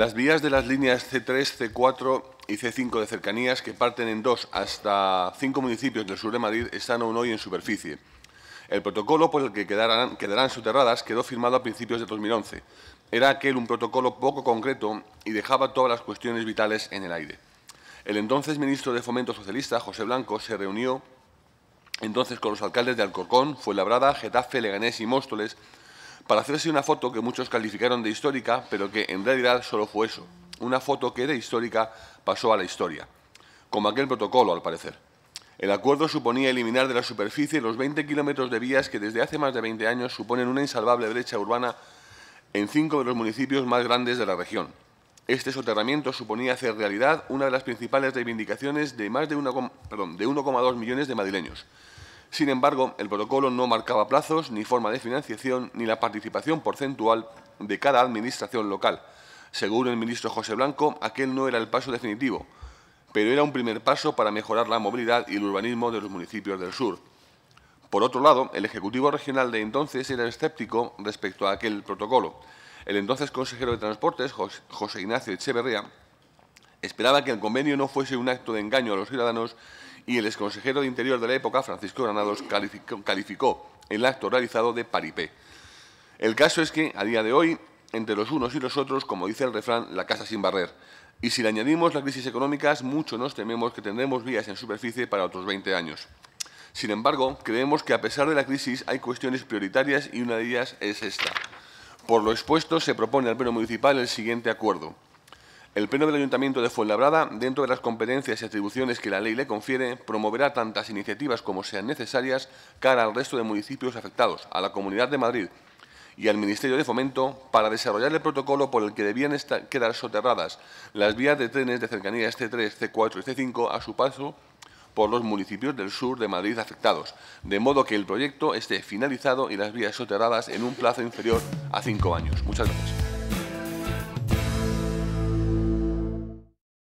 Las vías de las líneas C3, C4 y C5 de cercanías, que parten en dos hasta cinco municipios del sur de Madrid, están aún hoy en superficie. El protocolo por el que quedarán, quedarán soterradas quedó firmado a principios de 2011. Era aquel un protocolo poco concreto y dejaba todas las cuestiones vitales en el aire. El entonces ministro de Fomento Socialista, José Blanco, se reunió entonces con los alcaldes de Alcorcón, Fuenlabrada, Getafe, Leganés y Móstoles para hacerse una foto que muchos calificaron de histórica, pero que en realidad solo fue eso. Una foto que de histórica pasó a la historia, como aquel protocolo al parecer. El acuerdo suponía eliminar de la superficie los 20 kilómetros de vías que desde hace más de 20 años suponen una insalvable brecha urbana en cinco de los municipios más grandes de la región. Este soterramiento suponía hacer realidad una de las principales reivindicaciones de más de 1,2 millones de madrileños, sin embargo, el protocolo no marcaba plazos, ni forma de financiación, ni la participación porcentual de cada administración local. Según el ministro José Blanco, aquel no era el paso definitivo, pero era un primer paso para mejorar la movilidad y el urbanismo de los municipios del sur. Por otro lado, el Ejecutivo Regional de entonces era escéptico respecto a aquel protocolo. El entonces consejero de Transportes, José Ignacio Echeverría, esperaba que el convenio no fuese un acto de engaño a los ciudadanos y el exconsejero de Interior de la época, Francisco Granados, calificó, el acto realizado de paripé. El caso es que, a día de hoy, entre los unos y los otros, como dice el refrán, la casa sin barrer. Y si le añadimos las crisis económicas, mucho nos tememos que tendremos vías en superficie para otros 20 años. Sin embargo, creemos que a pesar de la crisis hay cuestiones prioritarias y una de ellas es esta. Por lo expuesto, se propone al Pleno Municipal el siguiente acuerdo. El Pleno del Ayuntamiento de Fuenlabrada, dentro de las competencias y atribuciones que la ley le confiere, promoverá tantas iniciativas como sean necesarias cara al resto de municipios afectados, a la Comunidad de Madrid y al Ministerio de Fomento para desarrollar el protocolo por el que debían estar, quedar soterradas las vías de trenes de cercanías C3, C4 y este C5 a su paso por los municipios del sur de Madrid afectados, de modo que el proyecto esté finalizado y las vías soterradas en un plazo inferior a cinco años. Muchas gracias.